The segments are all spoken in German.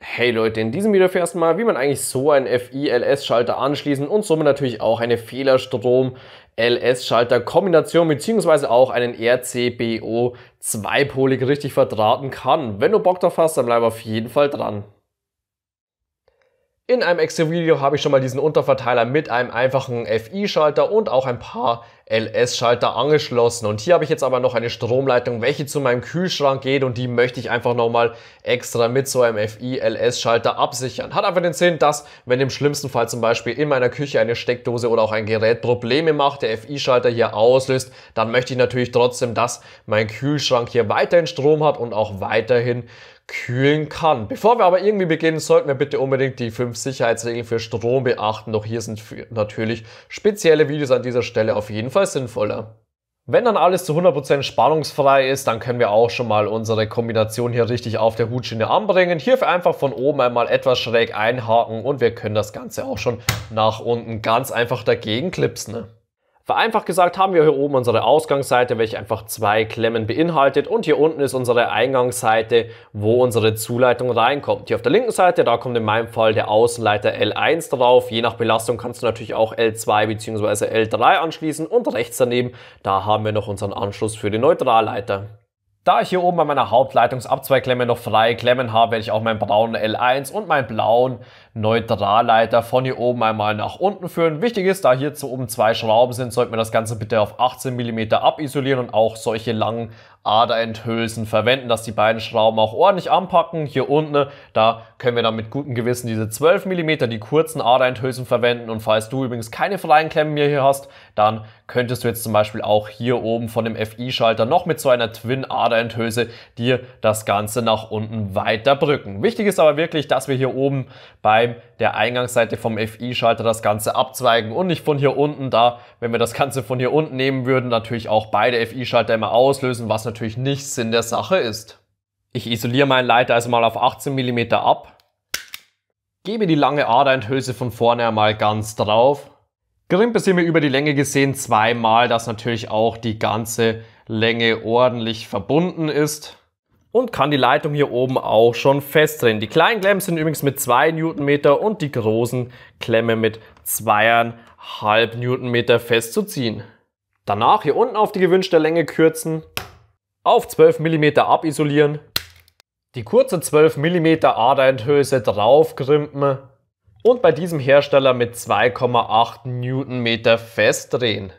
Hey Leute, in diesem Video du mal, wie man eigentlich so einen FI-LS-Schalter anschließen und somit natürlich auch eine Fehlerstrom-LS-Schalter-Kombination bzw. auch einen RCBO zweipolig richtig verdrahten kann. Wenn du Bock drauf hast, dann bleib auf jeden Fall dran. In einem extra Video habe ich schon mal diesen Unterverteiler mit einem einfachen FI-Schalter und auch ein paar LS-Schalter angeschlossen. Und hier habe ich jetzt aber noch eine Stromleitung, welche zu meinem Kühlschrank geht und die möchte ich einfach nochmal extra mit so einem FI-LS-Schalter absichern. Hat einfach den Sinn, dass wenn im schlimmsten Fall zum Beispiel in meiner Küche eine Steckdose oder auch ein Gerät Probleme macht, der FI-Schalter hier auslöst, dann möchte ich natürlich trotzdem, dass mein Kühlschrank hier weiterhin Strom hat und auch weiterhin kühlen kann. Bevor wir aber irgendwie beginnen, sollten wir bitte unbedingt die fünf Sicherheitsregeln für Strom beachten. Doch hier sind natürlich spezielle Videos an dieser Stelle auf jeden Fall Fall sinnvoller. Wenn dann alles zu 100% spannungsfrei ist, dann können wir auch schon mal unsere Kombination hier richtig auf der Hutschiene anbringen. Hierfür einfach von oben einmal etwas schräg einhaken und wir können das Ganze auch schon nach unten ganz einfach dagegen klipsen. Ne? Vereinfacht gesagt haben wir hier oben unsere Ausgangsseite, welche einfach zwei Klemmen beinhaltet und hier unten ist unsere Eingangsseite, wo unsere Zuleitung reinkommt. Hier auf der linken Seite, da kommt in meinem Fall der Außenleiter L1 drauf. Je nach Belastung kannst du natürlich auch L2 bzw. L3 anschließen und rechts daneben, da haben wir noch unseren Anschluss für den Neutralleiter. Da ich hier oben bei meiner Hauptleitungsabzweigklemme noch freie Klemmen habe, werde ich auch meinen braunen L1 und meinen blauen Neutralleiter von hier oben einmal nach unten führen. Wichtig ist, da hierzu oben zwei Schrauben sind, sollten wir das Ganze bitte auf 18 mm abisolieren und auch solche langen Aderenthülsen verwenden, dass die beiden Schrauben auch ordentlich anpacken. Hier unten, da können wir dann mit gutem Gewissen diese 12 mm, die kurzen Aderenthülsen verwenden. Und falls du übrigens keine freien Klemmen mehr hier hast, dann könntest du jetzt zum Beispiel auch hier oben von dem FI-Schalter noch mit so einer Twin-Aderenthülse dir das Ganze nach unten weiter brücken. Wichtig ist aber wirklich, dass wir hier oben bei bei der Eingangsseite vom FI-Schalter das Ganze abzweigen und nicht von hier unten da. Wenn wir das Ganze von hier unten nehmen würden, natürlich auch beide FI-Schalter immer auslösen, was natürlich nicht Sinn der Sache ist. Ich isoliere meinen Leiter also mal auf 18 mm ab, gebe die lange Aderendhülse von vorne einmal ganz drauf, grimpe sie mir über die Länge gesehen zweimal, dass natürlich auch die ganze Länge ordentlich verbunden ist und kann die Leitung hier oben auch schon festdrehen. Die kleinen Klemmen sind übrigens mit 2 Newtonmeter und die großen Klemme mit 2,5 Newtonmeter festzuziehen. Danach hier unten auf die gewünschte Länge kürzen, auf 12 mm abisolieren, die kurze 12 mm Aderendhülse draufkrimpen und bei diesem Hersteller mit 2,8 Newtonmeter festdrehen.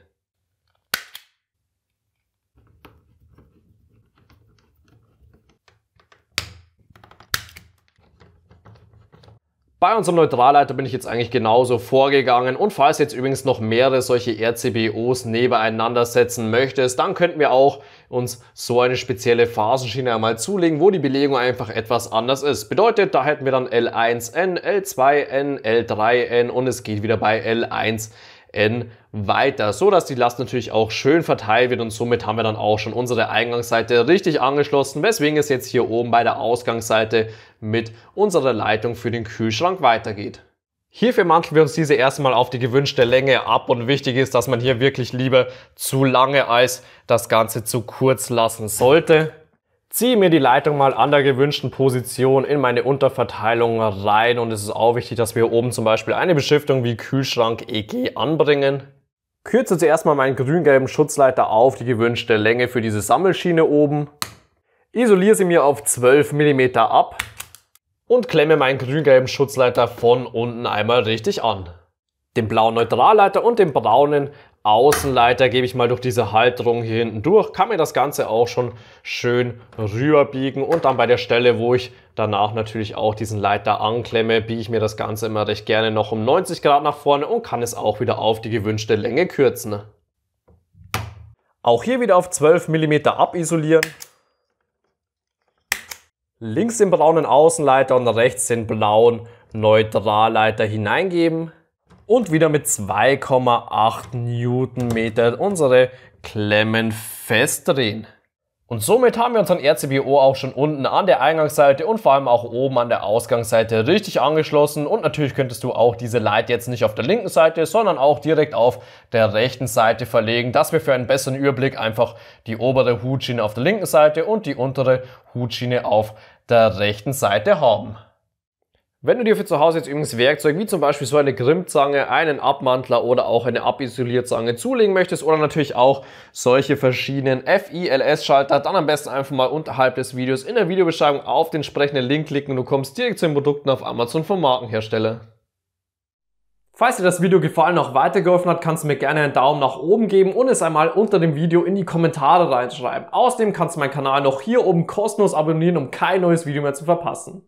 Bei unserem Neutralleiter bin ich jetzt eigentlich genauso vorgegangen und falls jetzt übrigens noch mehrere solche RCBOs nebeneinander setzen möchtest, dann könnten wir auch uns so eine spezielle Phasenschiene einmal zulegen, wo die Belegung einfach etwas anders ist. Bedeutet, da hätten wir dann L1N, L2N, L3N und es geht wieder bei L1 in weiter, so dass die Last natürlich auch schön verteilt wird und somit haben wir dann auch schon unsere Eingangsseite richtig angeschlossen, weswegen es jetzt hier oben bei der Ausgangsseite mit unserer Leitung für den Kühlschrank weitergeht. Hierfür manteln wir uns diese erstmal auf die gewünschte Länge ab und wichtig ist, dass man hier wirklich lieber zu lange als das Ganze zu kurz lassen sollte ziehe mir die Leitung mal an der gewünschten Position in meine Unterverteilung rein und es ist auch wichtig, dass wir hier oben zum Beispiel eine Beschriftung wie Kühlschrank EG anbringen. Kürze zuerst mal meinen grün-gelben Schutzleiter auf die gewünschte Länge für diese Sammelschiene oben. Isoliere sie mir auf 12 mm ab und klemme meinen grün-gelben Schutzleiter von unten einmal richtig an. Den blauen Neutralleiter und den braunen Außenleiter gebe ich mal durch diese Halterung hier hinten durch, kann mir das Ganze auch schon schön rüberbiegen und dann bei der Stelle, wo ich danach natürlich auch diesen Leiter anklemme, biege ich mir das Ganze immer recht gerne noch um 90 Grad nach vorne und kann es auch wieder auf die gewünschte Länge kürzen. Auch hier wieder auf 12 mm abisolieren. Links den braunen Außenleiter und rechts den blauen Neutralleiter hineingeben und wieder mit 2,8 Newtonmeter unsere Klemmen festdrehen. Und somit haben wir unseren RCBO auch schon unten an der Eingangsseite und vor allem auch oben an der Ausgangsseite richtig angeschlossen. Und natürlich könntest du auch diese Light jetzt nicht auf der linken Seite, sondern auch direkt auf der rechten Seite verlegen, dass wir für einen besseren Überblick einfach die obere Hutschiene auf der linken Seite und die untere Hutschiene auf der rechten Seite haben. Wenn du dir für zu Hause jetzt übrigens Werkzeug wie zum Beispiel so eine Grimmzange, einen Abmantler oder auch eine Abisolierzange zulegen möchtest oder natürlich auch solche verschiedenen FILS-Schalter, dann am besten einfach mal unterhalb des Videos in der Videobeschreibung auf den entsprechenden Link klicken und du kommst direkt zu den Produkten auf Amazon vom Markenhersteller. Falls dir das Video gefallen noch weitergeholfen hat, kannst du mir gerne einen Daumen nach oben geben und es einmal unter dem Video in die Kommentare reinschreiben. Außerdem kannst du meinen Kanal noch hier oben kostenlos abonnieren, um kein neues Video mehr zu verpassen.